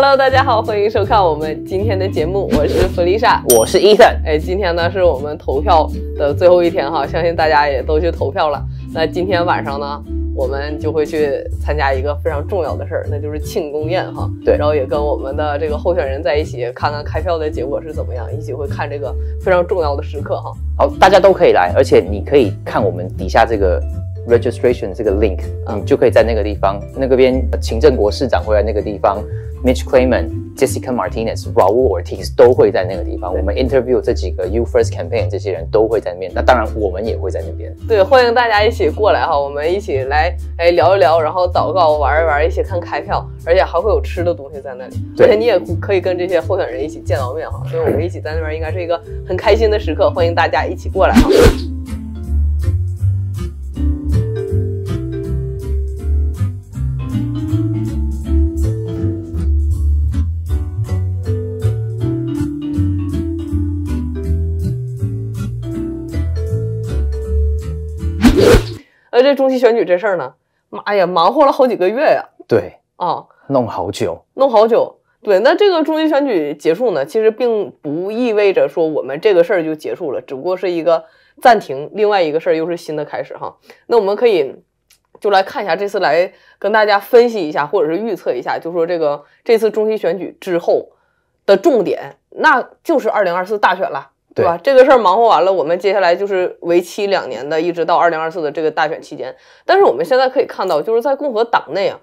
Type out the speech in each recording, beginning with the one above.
Hello，大家好，欢迎收看我们今天的节目，我是弗丽莎，我是伊森，哎，今天呢是我们投票的最后一天哈，相信大家也都去投票了，那今天晚上呢，我们就会去参加一个非常重要的事儿，那就是庆功宴哈，对，然后也跟我们的这个候选人在一起，看看开票的结果是怎么样，一起会看这个非常重要的时刻哈，好，大家都可以来，而且你可以看我们底下这个。Registration 这个 link，嗯，就可以在那个地方，那个边秦正国市长会在那个地方，Mitch Clayman，Jessica m a r t i n e z r a l Ortiz 都会在那个地方。我们 interview 这几个 U First Campaign 这些人都会在那边，那当然我们也会在那边。对，欢迎大家一起过来哈，我们一起来哎聊一聊，然后祷告玩一玩，一起看开票，而且还会有吃的东西在那里，而且你也可以跟这些候选人一起见到面哈。所以我们一起在那边应该是一个很开心的时刻，欢迎大家一起过来哈。那这中期选举这事儿呢？妈呀，忙活了好几个月呀！对啊，弄好久，弄好久。对，那这个中期选举结束呢，其实并不意味着说我们这个事儿就结束了，只不过是一个暂停，另外一个事儿又是新的开始哈。那我们可以就来看一下，这次来跟大家分析一下，或者是预测一下，就说这个这次中期选举之后的重点，那就是二零二四大选了。对吧？这个事儿忙活完了，我们接下来就是为期两年的，一直到二零二四的这个大选期间。但是我们现在可以看到，就是在共和党内啊，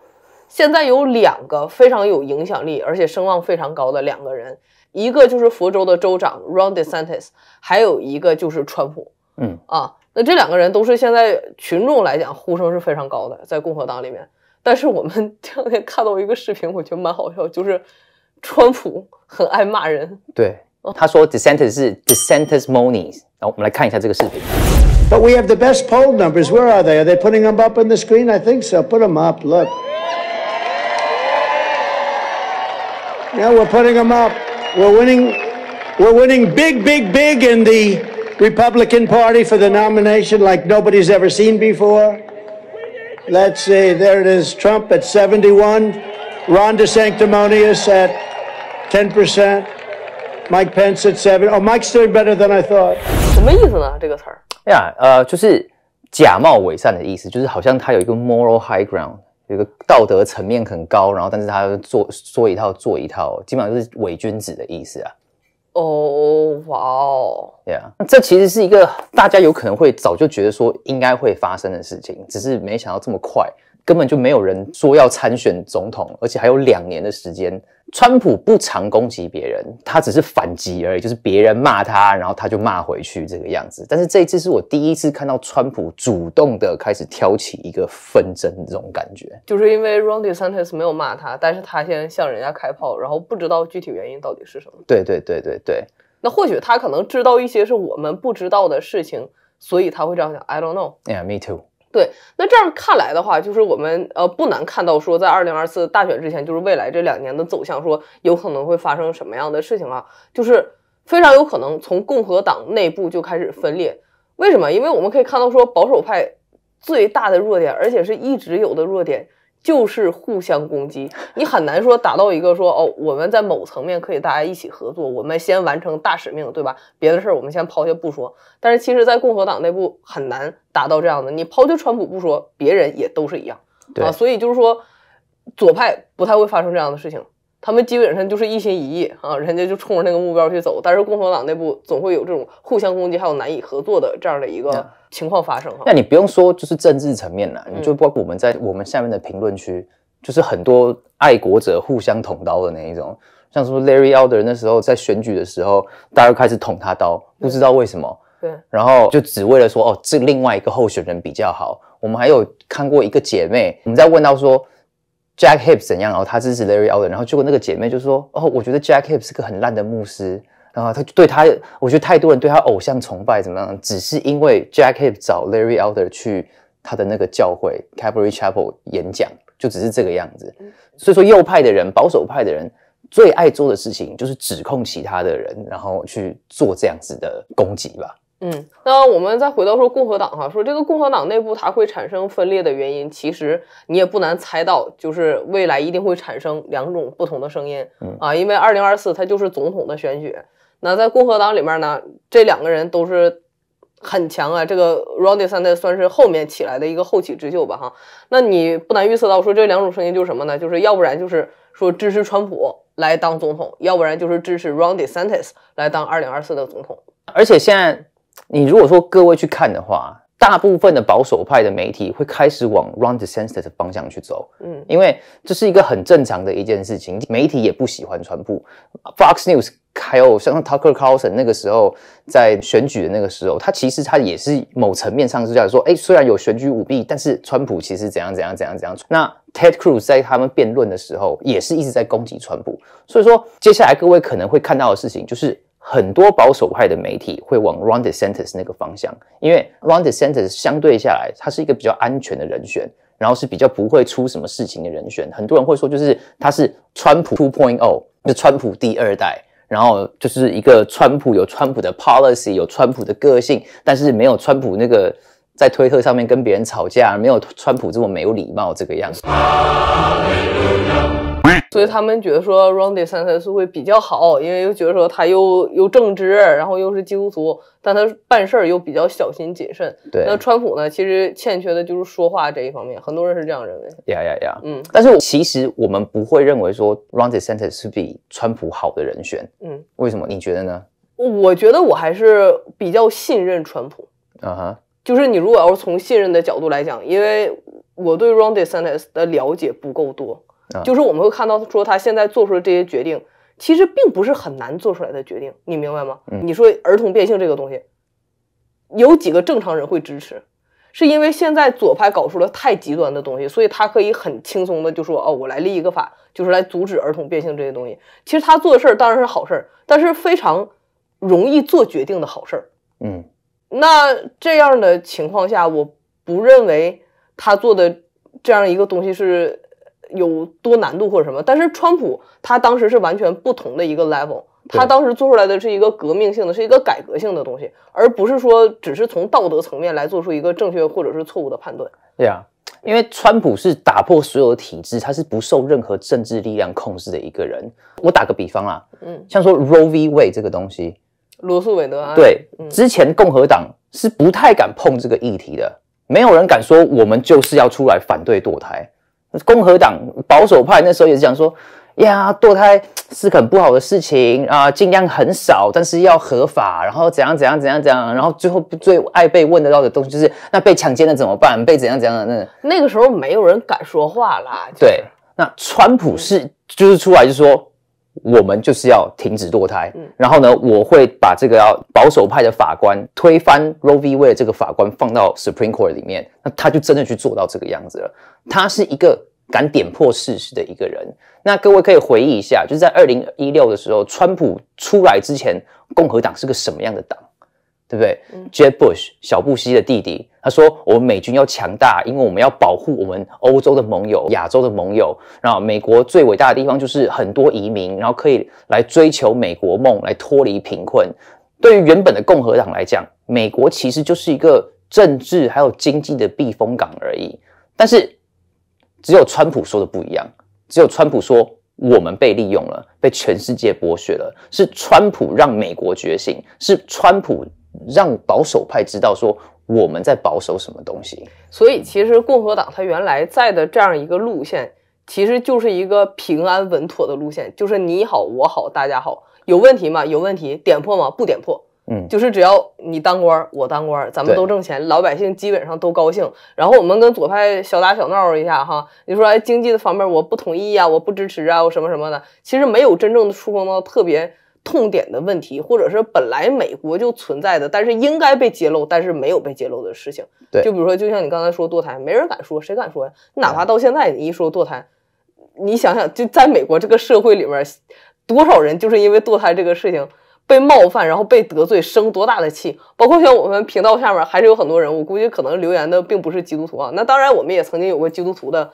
现在有两个非常有影响力，而且声望非常高的两个人，一个就是佛州的州长 Ron DeSantis，还有一个就是川普。嗯啊，那这两个人都是现在群众来讲呼声是非常高的，在共和党里面。但是我们这两天看到一个视频，我觉得蛮好笑，就是川普很爱骂人。对。他说 dissenters 是 dissenters monies。然后我们来看一下这个视频。But we have the best poll numbers. Where are they? Are they putting them up on the screen? I think so. Put them up. Look. Yeah, we're putting them up. We're winning. We're winning big, big, big in the Republican Party for the nomination like nobody's ever seen before. Let's see. There it is. Trump at 71. Ron DeSanctimonious at 10 percent. Mike Pence said seven. Oh, Mike's doing better than I thought。什么意思呢？这个词儿？呀，呃，就是假冒伪善的意思，就是好像他有一个 moral high ground，有一个道德层面很高，然后但是他做说一套做一套，基本上就是伪君子的意思啊。哦，哇，对啊，那这其实是一个大家有可能会早就觉得说应该会发生的事情，只是没想到这么快。根本就没有人说要参选总统，而且还有两年的时间。川普不常攻击别人，他只是反击而已，就是别人骂他，然后他就骂回去这个样子。但是这一次是我第一次看到川普主动的开始挑起一个纷争，这种感觉。就是因为 r o n d e s a n t i s 没有骂他，但是他先向人家开炮，然后不知道具体原因到底是什么。对对对对对。那或许他可能知道一些是我们不知道的事情，所以他会这样想。I don't know. Yeah, me too. 对，那这样看来的话，就是我们呃不难看到说，在二零二四大选之前，就是未来这两年的走向，说有可能会发生什么样的事情啊？就是非常有可能从共和党内部就开始分裂。为什么？因为我们可以看到说，保守派最大的弱点，而且是一直有的弱点。就是互相攻击，你很难说达到一个说哦，我们在某层面可以大家一起合作，我们先完成大使命，对吧？别的事儿我们先抛下不说。但是其实，在共和党内部很难达到这样的，你抛下川普不说，别人也都是一样啊。所以就是说，左派不太会发生这样的事情。他们基本上就是一心一意啊，人家就冲着那个目标去走。但是共和党内部总会有这种互相攻击还有难以合作的这样的一个情况发生。那你不用说，就是政治层面了，你就包括我们在我们下面的评论区，就是很多爱国者互相捅刀的那一种，像什么 Larry Elder 的时候，在选举的时候，大家开始捅他刀，不知道为什么。对，然后就只为了说哦，这另外一个候选人比较好。我们还有看过一个姐妹，我们在问到说。Jack Hib 怎样？然后他支持 Larry e l d e r 然后结果那个姐妹就说：“哦，我觉得 Jack Hib 是个很烂的牧师。”然后他就对他，我觉得太多人对他偶像崇拜怎么样？只是因为 Jack Hib 找 Larry e l d e r 去他的那个教会 c a b a r i Chapel 演讲，就只是这个样子。所以说，右派的人、保守派的人最爱做的事情，就是指控其他的人，然后去做这样子的攻击吧。嗯，那我们再回到说共和党哈，说这个共和党内部它会产生分裂的原因，其实你也不难猜到，就是未来一定会产生两种不同的声音啊，因为二零二四它就是总统的选举。那在共和党里面呢，这两个人都是很强啊，这个 r o n d y Sanders 算是后面起来的一个后起之秀吧哈。那你不难预测到说这两种声音就是什么呢？就是要不然就是说支持川普来当总统，要不然就是支持 r o n d y Sanders 来当二零二四的总统，而且现在。你如果说各位去看的话，大部分的保守派的媒体会开始往 run the s e n t i v 的方向去走，嗯，因为这是一个很正常的一件事情。媒体也不喜欢川普，Fox News 还有像 Tucker Carlson 那个时候在选举的那个时候，他其实他也是某层面上是这样说：，哎，虽然有选举舞弊，但是川普其实怎样怎样怎样怎样。那 Ted Cruz 在他们辩论的时候也是一直在攻击川普，所以说接下来各位可能会看到的事情就是。很多保守派的媒体会往 Ron DeSantis 那个方向，因为 Ron DeSantis 相对下来，他是一个比较安全的人选，然后是比较不会出什么事情的人选。很多人会说，就是他是川普2.0，就川普第二代，然后就是一个川普有川普的 policy，有川普的个性，但是没有川普那个在推特上面跟别人吵架，没有川普这么没有礼貌这个样子。所以他们觉得说 Ron DeSantis 会比较好，因为又觉得说他又又正直，然后又是基督徒，但他办事儿又比较小心谨慎。对，那川普呢？其实欠缺的就是说话这一方面，很多人是这样认为。呀呀呀，嗯，但是其实我们不会认为说 Ron DeSantis 是比川普好的人选。嗯，为什么？你觉得呢？我觉得我还是比较信任川普。啊哈，就是你如果要是从信任的角度来讲，因为我对 Ron DeSantis 的了解不够多。就是我们会看到，说他现在做出的这些决定，其实并不是很难做出来的决定，你明白吗？你说儿童变性这个东西，有几个正常人会支持？是因为现在左派搞出了太极端的东西，所以他可以很轻松的就说：“哦，我来立一个法，就是来阻止儿童变性这些东西。”其实他做的事儿当然是好事儿，但是非常容易做决定的好事儿。嗯，那这样的情况下，我不认为他做的这样一个东西是。有多难度或者什么？但是川普他当时是完全不同的一个 level，他当时做出来的是一个革命性的是一个改革性的东西，而不是说只是从道德层面来做出一个正确或者是错误的判断。对呀，因为川普是打破所有的体制，他是不受任何政治力量控制的一个人。我打个比方啊，嗯，像说 Roe v Wade 这个东西，罗素韦德啊，对，之前共和党是不太敢碰这个议题的，没有人敢说我们就是要出来反对堕胎。共和党保守派那时候也是讲说，呀，堕胎是很不好的事情啊，尽量很少，但是要合法，然后怎样怎样怎样怎样，然后最后最爱被问得到的东西就是那被强奸了怎么办，被怎样怎样那那个时候没有人敢说话啦。对，那川普是就是出来就说。我们就是要停止堕胎，嗯，然后呢，我会把这个要保守派的法官推翻 Roe v. Wade 这个法官放到 Supreme Court 里面，那他就真的去做到这个样子了。他是一个敢点破事实的一个人。那各位可以回忆一下，就是在二零一六的时候，川普出来之前，共和党是个什么样的党？对不对？Jeb Bush 小布希的弟弟，他说：“我们美军要强大，因为我们要保护我们欧洲的盟友、亚洲的盟友。然后美国最伟大的地方就是很多移民，然后可以来追求美国梦，来脱离贫困。”对于原本的共和党来讲，美国其实就是一个政治还有经济的避风港而已。但是只有川普说的不一样，只有川普说我们被利用了，被全世界剥削了，是川普让美国觉醒，是川普。让保守派知道说我们在保守什么东西，所以其实共和党它原来在的这样一个路线，其实就是一个平安稳妥的路线，就是你好我好大家好，有问题吗？有问题点破吗？不点破，嗯，就是只要你当官我当官咱们都挣钱，老百姓基本上都高兴，然后我们跟左派小打小闹一下哈，你说经济的方面我不同意啊，我不支持啊，我什么什么的，其实没有真正的触碰到特别。痛点的问题，或者是本来美国就存在的，但是应该被揭露，但是没有被揭露的事情。对，就比如说，就像你刚才说堕胎，没人敢说，谁敢说呀？哪怕到现在，你一说堕胎，你想想，就在美国这个社会里面，多少人就是因为堕胎这个事情被冒犯，然后被得罪，生多大的气？包括像我们频道下面还是有很多人，我估计可能留言的并不是基督徒啊。那当然，我们也曾经有过基督徒的。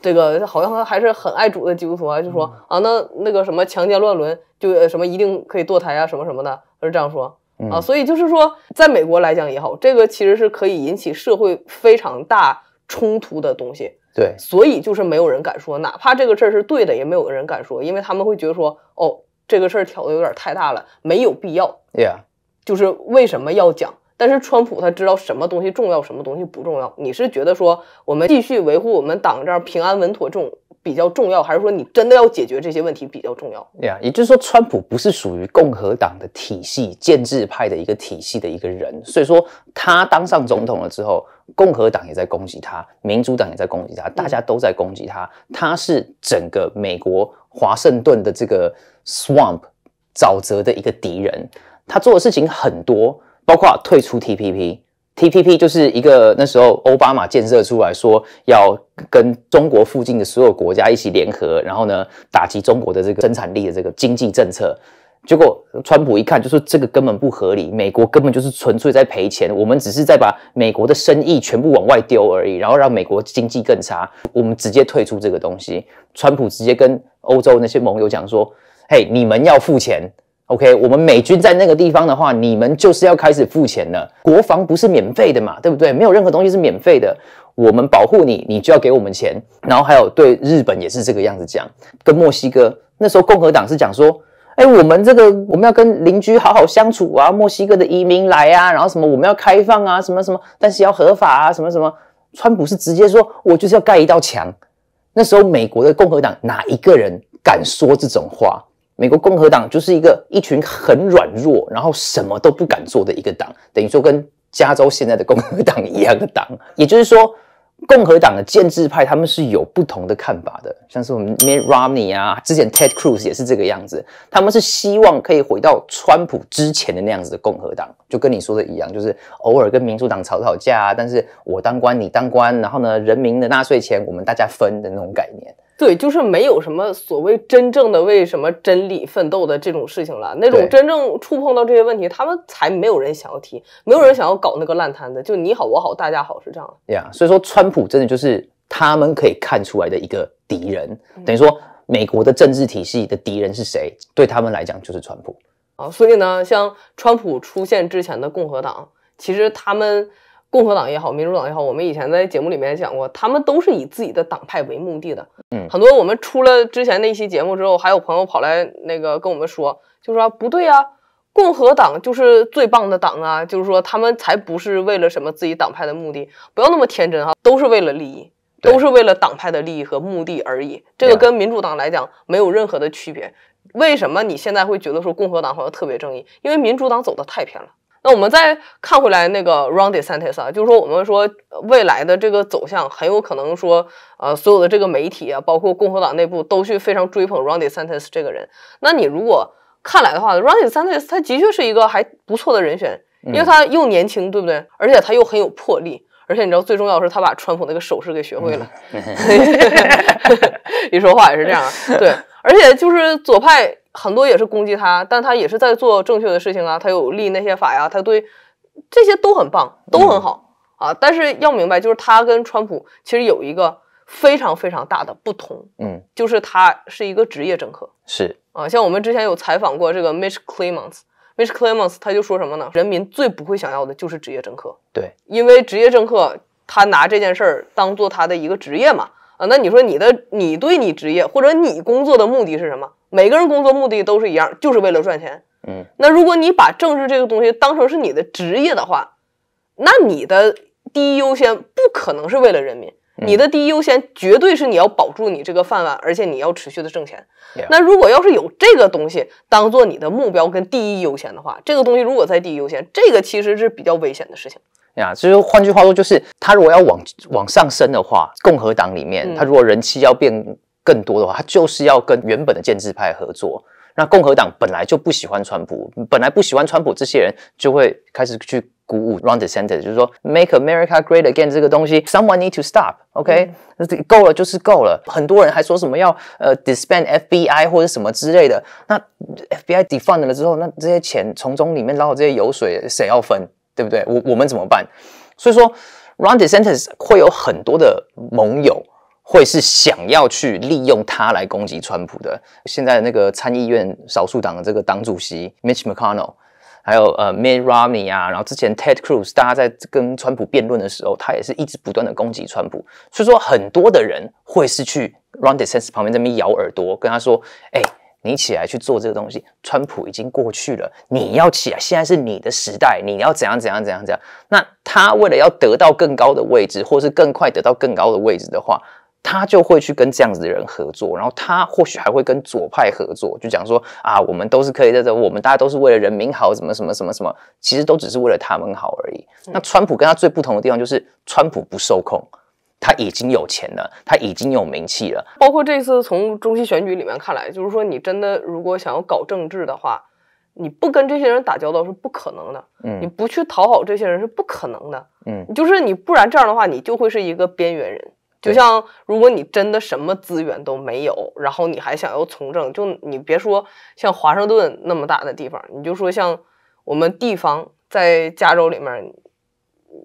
这个好像还是很爱主的，基督啊，就说啊，那那个什么强奸乱伦就什么一定可以堕胎啊，什么什么的，他是这样说啊。所以就是说，在美国来讲也好，这个其实是可以引起社会非常大冲突的东西。对，所以就是没有人敢说，哪怕这个事儿是对的，也没有人敢说，因为他们会觉得说，哦，这个事儿挑的有点太大了，没有必要。Yeah，就是为什么要讲？但是川普他知道什么东西重要，什么东西不重要。你是觉得说我们继续维护我们党这儿平安稳妥这种比较重要，还是说你真的要解决这些问题比较重要？对呀，也就是说，川普不是属于共和党的体系、建制派的一个体系的一个人，所以说他当上总统了之后，共和党也在攻击他，民主党也在攻击他，大家都在攻击他。他是整个美国华盛顿的这个 swamp 沼泽的一个敌人，他做的事情很多。包括退出 TPP，TPP 就是一个那时候奥巴马建设出来，说要跟中国附近的所有国家一起联合，然后呢打击中国的这个生产力的这个经济政策。结果川普一看，就说这个根本不合理，美国根本就是纯粹在赔钱，我们只是在把美国的生意全部往外丢而已，然后让美国经济更差。我们直接退出这个东西。川普直接跟欧洲那些盟友讲说：“嘿，你们要付钱。” OK，我们美军在那个地方的话，你们就是要开始付钱了。国防不是免费的嘛，对不对？没有任何东西是免费的。我们保护你，你就要给我们钱。然后还有对日本也是这个样子讲，跟墨西哥那时候共和党是讲说，哎，我们这个我们要跟邻居好好相处啊，墨西哥的移民来啊，然后什么我们要开放啊，什么什么，但是要合法啊，什么什么。川普是直接说，我就是要盖一道墙。那时候美国的共和党哪一个人敢说这种话？美国共和党就是一个一群很软弱，然后什么都不敢做的一个党，等于说跟加州现在的共和党一样的党。也就是说，共和党的建制派他们是有不同的看法的，像是我们 Mitt Romney 啊，之前 Ted Cruz 也是这个样子，他们是希望可以回到川普之前的那样子的共和党，就跟你说的一样，就是偶尔跟民主党吵吵架，啊，但是我当官你当官，然后呢，人民的纳税钱我们大家分的那种概念。对，就是没有什么所谓真正的为什么真理奋斗的这种事情了。那种真正触碰到这些问题，他们才没有人想要提，没有人想要搞那个烂摊子。就你好我好大家好是这样。对啊，所以说川普真的就是他们可以看出来的一个敌人。等于说美国的政治体系的敌人是谁？对他们来讲就是川普啊。所以呢，像川普出现之前的共和党，其实他们。共和党也好，民主党也好，我们以前在节目里面讲过，他们都是以自己的党派为目的的。嗯，很多我们出了之前那期节目之后，还有朋友跑来那个跟我们说，就说不对啊，共和党就是最棒的党啊，就是说他们才不是为了什么自己党派的目的，不要那么天真哈，都是为了利益，都是为了党派的利益和目的而已。这个跟民主党来讲没有任何的区别。为什么你现在会觉得说共和党好像特别正义？因为民主党走得太偏了。那我们再看回来那个 r o n d i s a n t e s 啊，就是说我们说未来的这个走向很有可能说，呃，所有的这个媒体啊，包括共和党内部，都去非常追捧 r o n d i s a n t e s 这个人。那你如果看来的话，r o n d i s a n t e s 他的确是一个还不错的人选，因为他又年轻，对不对？而且他又很有魄力，而且你知道最重要的是，他把川普那个手势给学会了，一说话也是这样。对，而且就是左派。很多也是攻击他，但他也是在做正确的事情啊，他有立那些法呀，他对这些都很棒，都很好啊。但是要明白，就是他跟川普其实有一个非常非常大的不同，嗯，就是他是一个职业政客。是啊，像我们之前有采访过这个 Mitch c l e m o n s Mitch c l e m o n s 他就说什么呢？人民最不会想要的就是职业政客。对，因为职业政客他拿这件事儿当做他的一个职业嘛。啊，那你说你的，你对你职业或者你工作的目的是什么？每个人工作目的都是一样，就是为了赚钱。嗯，那如果你把政治这个东西当成是你的职业的话，那你的第一优先不可能是为了人民，你的第一优先绝对是你要保住你这个饭碗，而且你要持续的挣钱。那如果要是有这个东西当做你的目标跟第一优先的话，这个东西如果在第一优先，这个其实是比较危险的事情。呀，其实换句话说，就是他如果要往往上升的话，共和党里面他如果人气要变更多的话，他就是要跟原本的建制派合作。那共和党本来就不喜欢川普，本来不喜欢川普，这些人就会开始去鼓舞。Round the c e n t e r 就是说 Make America Great Again 这个东西，Someone need to stop。OK，够了，就是够了。很多人还说什么要呃 d i s b e n d FBI 或者什么之类的。那 FBI defund 了之后，那这些钱从中里面捞这些油水，谁要分？对不对？我我们怎么办？所以说 r o n d e s a n t e s 会有很多的盟友，会是想要去利用他来攻击川普的。现在那个参议院少数党的这个党主席 Mitch McConnell，还有呃 m i t t Romney 啊，然后之前 Ted Cruz，大家在跟川普辩论的时候，他也是一直不断的攻击川普。所以说，很多的人会是去 r o n d e s a n t e s 旁边这边咬耳朵，跟他说，哎。你起来去做这个东西，川普已经过去了，你要起来，现在是你的时代，你要怎样怎样怎样怎样。那他为了要得到更高的位置，或是更快得到更高的位置的话，他就会去跟这样子的人合作，然后他或许还会跟左派合作，就讲说啊，我们都是可以在这，我们大家都是为了人民好，什么什么什么什么，其实都只是为了他们好而已。那川普跟他最不同的地方就是，川普不受控。他已经有钱了，他已经有名气了。包括这次从中期选举里面看来，就是说，你真的如果想要搞政治的话，你不跟这些人打交道是不可能的。嗯，你不去讨好这些人是不可能的。嗯，就是你不然这样的话，你就会是一个边缘人。就像如果你真的什么资源都没有，然后你还想要从政，就你别说像华盛顿那么大的地方，你就说像我们地方在加州里面，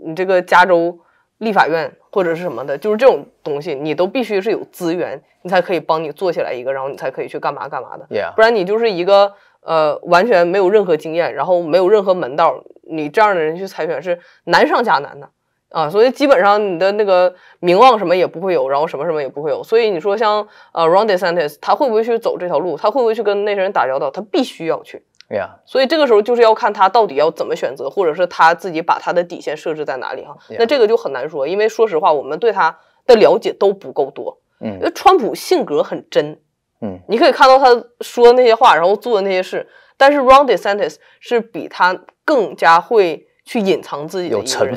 你这个加州立法院。或者是什么的，就是这种东西，你都必须是有资源，你才可以帮你做起来一个，然后你才可以去干嘛干嘛的。不然你就是一个呃，完全没有任何经验，然后没有任何门道，你这样的人去采选是难上加难的啊！所以基本上你的那个名望什么也不会有，然后什么什么也不会有。所以你说像呃 r o n d y s a n t i s 他会不会去走这条路？他会不会去跟那些人打交道？他必须要去。对呀，所以这个时候就是要看他到底要怎么选择，或者是他自己把他的底线设置在哪里哈。那这个就很难说，因为说实话，我们对他的了解都不够多。嗯，因为川普性格很真，嗯，你可以看到他说的那些话，然后做的那些事。但是 Ron DeSantis 是比他更加会去隐藏自己的一个人，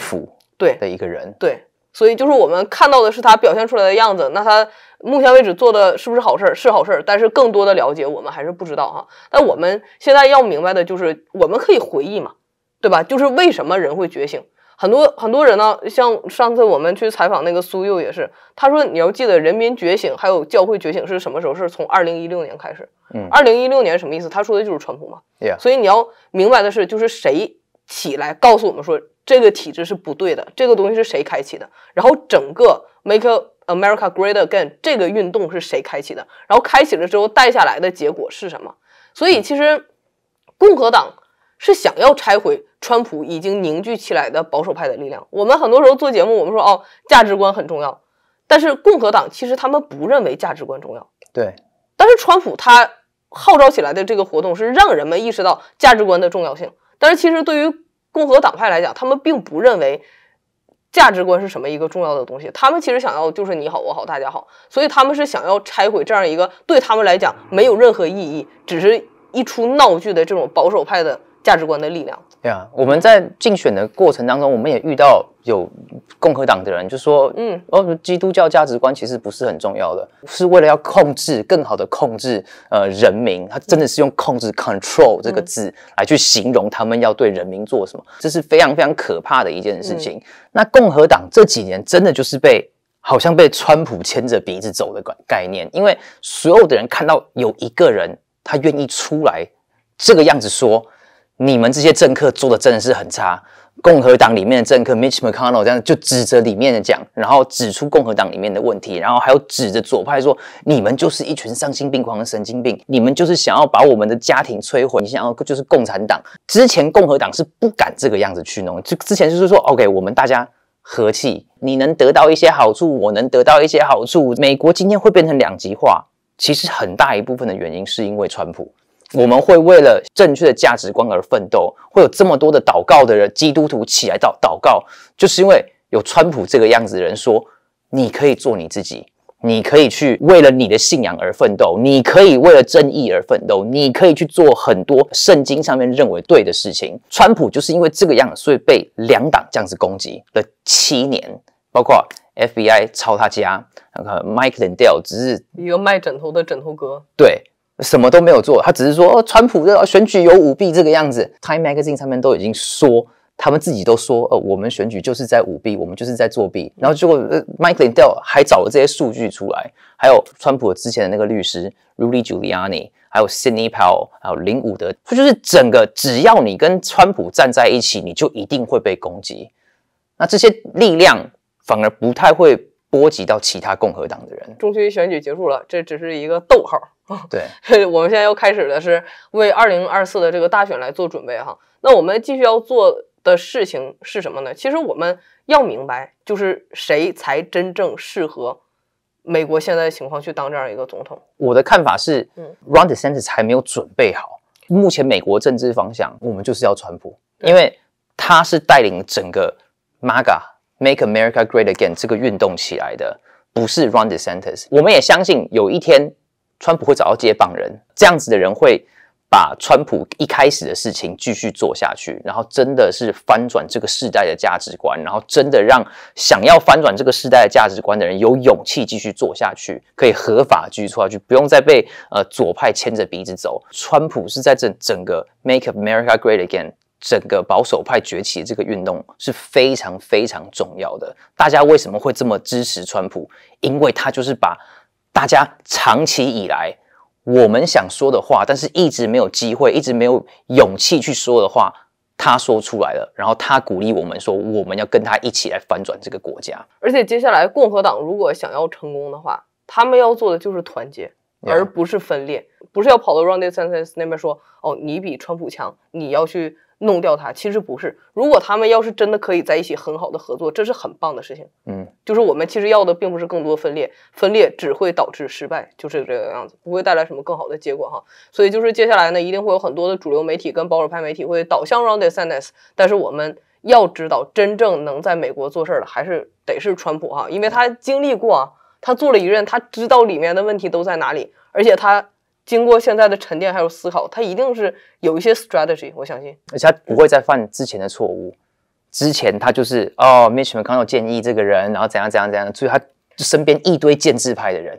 对的一个人，对。所以就是我们看到的是他表现出来的样子，那他目前为止做的是不是好事儿？是好事儿，但是更多的了解我们还是不知道哈。那我们现在要明白的就是，我们可以回忆嘛，对吧？就是为什么人会觉醒？很多很多人呢，像上次我们去采访那个苏幼也是，他说你要记得人民觉醒，还有教会觉醒是什么时候？是从二零一六年开始。嗯，二零一六年什么意思？他说的就是川普嘛。Yeah。所以你要明白的是，就是谁起来告诉我们说。这个体制是不对的，这个东西是谁开启的？然后整个 Make America Great Again 这个运动是谁开启的？然后开启了之后带下来的结果是什么？所以其实共和党是想要拆毁川普已经凝聚起来的保守派的力量。我们很多时候做节目，我们说哦价值观很重要，但是共和党其实他们不认为价值观重要。对，但是川普他号召起来的这个活动是让人们意识到价值观的重要性。但是其实对于共和党派来讲，他们并不认为价值观是什么一个重要的东西，他们其实想要就是你好我好大家好，所以他们是想要拆毁这样一个对他们来讲没有任何意义，只是一出闹剧的这种保守派的。价值观的力量。对啊，我们在竞选的过程当中，我们也遇到有共和党的人就说：“嗯，哦，基督教价值观其实不是很重要的，是为了要控制，更好的控制呃人民。他真的是用控制 （control） 这个字来去形容他们要对人民做什么，这是非常非常可怕的一件事情。那共和党这几年真的就是被好像被川普牵着鼻子走的概概念，因为所有的人看到有一个人他愿意出来这个样子说。你们这些政客做的真的是很差。共和党里面的政客 Mitch McConnell 这样就指着里面的讲，然后指出共和党里面的问题，然后还有指着左派说：“你们就是一群丧心病狂的神经病，你们就是想要把我们的家庭摧毁。”你想要就是共产党。之前共和党是不敢这个样子去弄，就之前就是说 OK，我们大家和气，你能得到一些好处，我能得到一些好处。美国今天会变成两极化，其实很大一部分的原因是因为川普。我们会为了正确的价值观而奋斗，会有这么多的祷告的人，基督徒起来祷祷告，就是因为有川普这个样子的人说，你可以做你自己，你可以去为了你的信仰而奋斗，你可以为了正义而奋斗，你可以去做很多圣经上面认为对的事情。川普就是因为这个样，所以被两党这样子攻击了七年，包括 FBI 抄他家，个 m i k e Lindell 只是一个卖枕头的枕头哥，对。什么都没有做，他只是说，哦、川普的选举有舞弊这个样子。Time Magazine 上面都已经说，他们自己都说，呃，我们选举就是在舞弊，我们就是在作弊。然后结果，呃 m i k e l i n Dell 还找了这些数据出来，还有川普之前的那个律师 Rudy Giuliani，还有 c i n e y Powell，还有林伍德，他就是整个只要你跟川普站在一起，你就一定会被攻击。那这些力量反而不太会。波及到其他共和党的人。中期选举结束了，这只是一个逗号。对，我们现在要开始的是为二零二四的这个大选来做准备哈。那我们继续要做的事情是什么呢？其实我们要明白，就是谁才真正适合美国现在的情况去当这样一个总统。我的看法是，Ron 嗯 DeSantis 还没有准备好。目前美国政治方向，我们就是要传播，因为他是带领整个 Maga。Make America Great Again 这个运动起来的，不是 Run the s e n t e s 我们也相信有一天，川普会找到接棒人，这样子的人会把川普一开始的事情继续做下去，然后真的是翻转这个世代的价值观，然后真的让想要翻转这个世代的价值观的人有勇气继续做下去，可以合法继续做下去，不用再被呃左派牵着鼻子走。川普是在整整个 Make America Great Again。整个保守派崛起的这个运动是非常非常重要的。大家为什么会这么支持川普？因为他就是把大家长期以来我们想说的话，但是一直没有机会，一直没有勇气去说的话，他说出来了。然后他鼓励我们说，我们要跟他一起来翻转这个国家。而且接下来共和党如果想要成功的话，他们要做的就是团结，而不是分裂，不是要跑到 r o u n d e s a e n s e s 那边说哦，你比川普强，你要去。弄掉他其实不是，如果他们要是真的可以在一起很好的合作，这是很棒的事情。嗯，就是我们其实要的并不是更多分裂，分裂只会导致失败，就是这个样子，不会带来什么更好的结果哈。所以就是接下来呢，一定会有很多的主流媒体跟保守派媒体会倒向 r o u d e s a n d e s 但是我们要知道，真正能在美国做事的还是得是川普哈，因为他经历过，他做了一任，他知道里面的问题都在哪里，而且他。经过现在的沉淀还有思考，他一定是有一些 strategy，我相信，而且他不会再犯之前的错误。之前他就是哦，m i McConnell 建议这个人，然后怎样怎样怎样，所以他身边一堆建制派的人，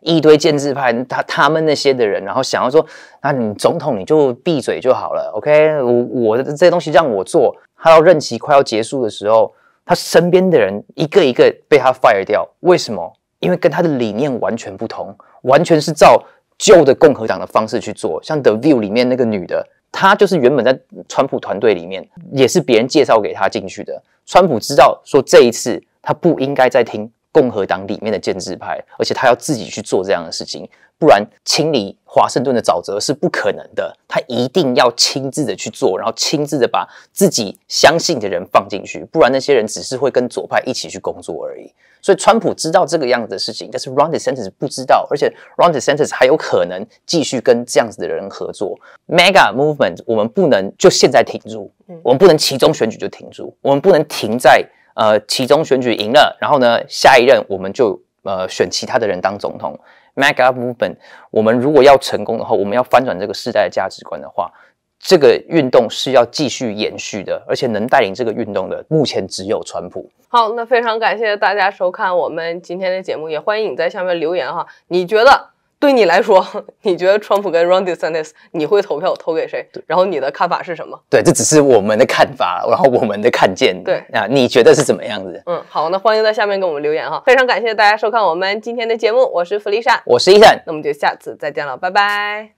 一堆建制派，他他们那些的人，然后想要说，那你总统你就闭嘴就好了，OK，我我的这些东西让我做。他到任期快要结束的时候，他身边的人一个一个被他 fire 掉，为什么？因为跟他的理念完全不同，完全是照。旧的共和党的方式去做，像《The View》里面那个女的，她就是原本在川普团队里面，也是别人介绍给她进去的。川普知道说这一次他不应该再听共和党里面的建制派，而且他要自己去做这样的事情。不然清理华盛顿的沼泽是不可能的，他一定要亲自的去做，然后亲自的把自己相信的人放进去，不然那些人只是会跟左派一起去工作而已。所以川普知道这个样子的事情，但是 Ron DeSantis 不知道，而且 Ron DeSantis 还有可能继续跟这样子的人合作。Mega Movement 我们不能就现在停住，我们不能其中选举就停住，我们不能停在呃其中选举赢了，然后呢下一任我们就呃选其他的人当总统。Make Up Movement，我们如果要成功的话，我们要翻转这个世代的价值观的话，这个运动是要继续延续的，而且能带领这个运动的，目前只有川普。好，那非常感谢大家收看我们今天的节目，也欢迎你在下面留言哈，你觉得？对你来说，你觉得川普跟 Ron DeSantis，你会投票投给谁？然后你的看法是什么？对，这只是我们的看法，然后我们的看见。对啊，你觉得是怎么样子？嗯，好，那欢迎在下面给我们留言哈。非常感谢大家收看我们今天的节目，我是弗丽莎，我是伊森，那我们就下次再见了，拜拜。